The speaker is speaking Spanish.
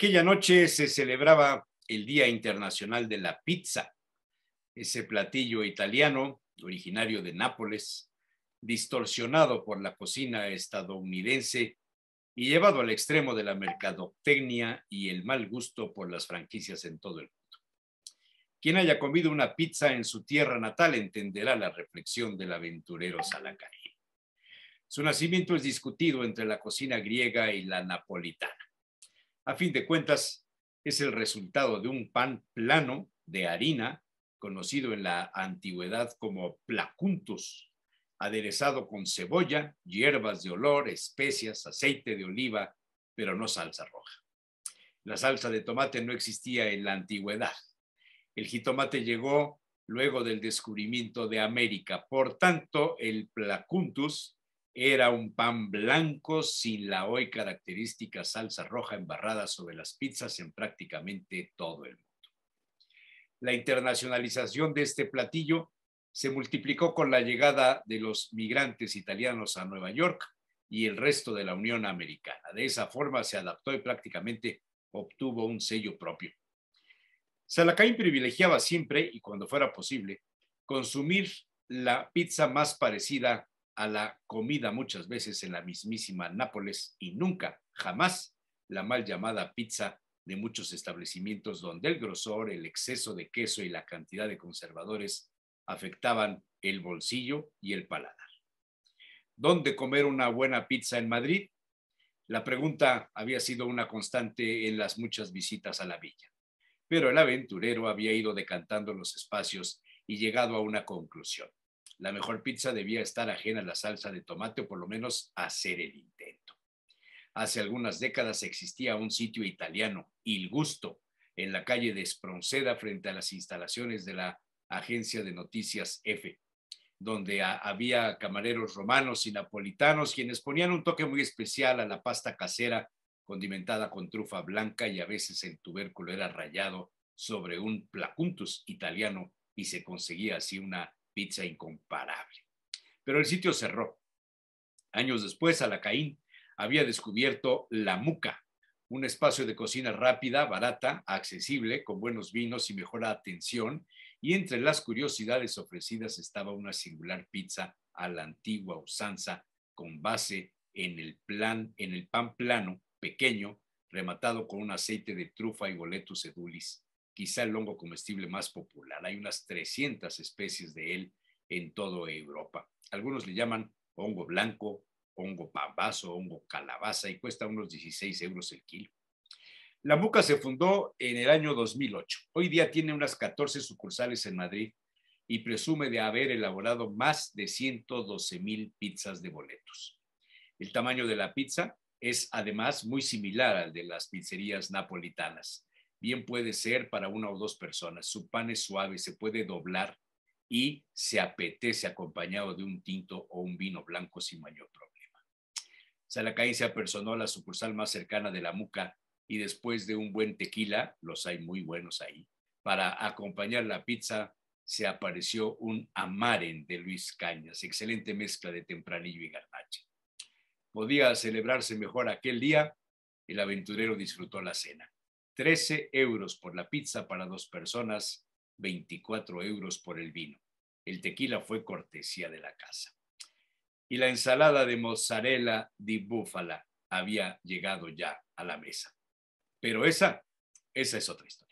Aquella noche se celebraba el Día Internacional de la Pizza, ese platillo italiano originario de Nápoles, distorsionado por la cocina estadounidense y llevado al extremo de la mercadotecnia y el mal gusto por las franquicias en todo el mundo. Quien haya comido una pizza en su tierra natal entenderá la reflexión del aventurero Salacari. Su nacimiento es discutido entre la cocina griega y la napolitana. A fin de cuentas, es el resultado de un pan plano de harina, conocido en la antigüedad como placuntus, aderezado con cebolla, hierbas de olor, especias, aceite de oliva, pero no salsa roja. La salsa de tomate no existía en la antigüedad. El jitomate llegó luego del descubrimiento de América. Por tanto, el placuntus era un pan blanco sin la hoy característica salsa roja embarrada sobre las pizzas en prácticamente todo el mundo. La internacionalización de este platillo se multiplicó con la llegada de los migrantes italianos a Nueva York y el resto de la Unión Americana. De esa forma se adaptó y prácticamente obtuvo un sello propio. Salacain privilegiaba siempre, y cuando fuera posible, consumir la pizza más parecida a la comida muchas veces en la mismísima Nápoles y nunca, jamás, la mal llamada pizza de muchos establecimientos donde el grosor, el exceso de queso y la cantidad de conservadores afectaban el bolsillo y el paladar. ¿Dónde comer una buena pizza en Madrid? La pregunta había sido una constante en las muchas visitas a la villa, pero el aventurero había ido decantando los espacios y llegado a una conclusión la mejor pizza debía estar ajena a la salsa de tomate o por lo menos hacer el intento. Hace algunas décadas existía un sitio italiano, Il Gusto, en la calle de Espronceda frente a las instalaciones de la agencia de noticias F, donde había camareros romanos y napolitanos quienes ponían un toque muy especial a la pasta casera condimentada con trufa blanca y a veces el tubérculo era rayado sobre un placuntus italiano y se conseguía así una pizza incomparable. Pero el sitio cerró. Años después, Alacaín había descubierto La Muca, un espacio de cocina rápida, barata, accesible, con buenos vinos y mejor atención, y entre las curiosidades ofrecidas estaba una singular pizza a la antigua usanza con base en el, plan, en el pan plano, pequeño, rematado con un aceite de trufa y boletus edulis quizá el hongo comestible más popular. Hay unas 300 especies de él en toda Europa. Algunos le llaman hongo blanco, hongo pambazo, hongo calabaza y cuesta unos 16 euros el kilo. La Muca se fundó en el año 2008. Hoy día tiene unas 14 sucursales en Madrid y presume de haber elaborado más de 112 mil pizzas de boletos. El tamaño de la pizza es además muy similar al de las pizzerías napolitanas bien puede ser para una o dos personas. Su pan es suave, se puede doblar y se apetece acompañado de un tinto o un vino blanco sin mayor problema. Salacay se apersonó a la sucursal más cercana de la Muca y después de un buen tequila, los hay muy buenos ahí, para acompañar la pizza se apareció un amaren de Luis Cañas, excelente mezcla de tempranillo y garnacha. Podía celebrarse mejor aquel día, el aventurero disfrutó la cena. 13 euros por la pizza para dos personas, 24 euros por el vino. El tequila fue cortesía de la casa. Y la ensalada de mozzarella di búfala había llegado ya a la mesa. Pero esa, esa es otra historia.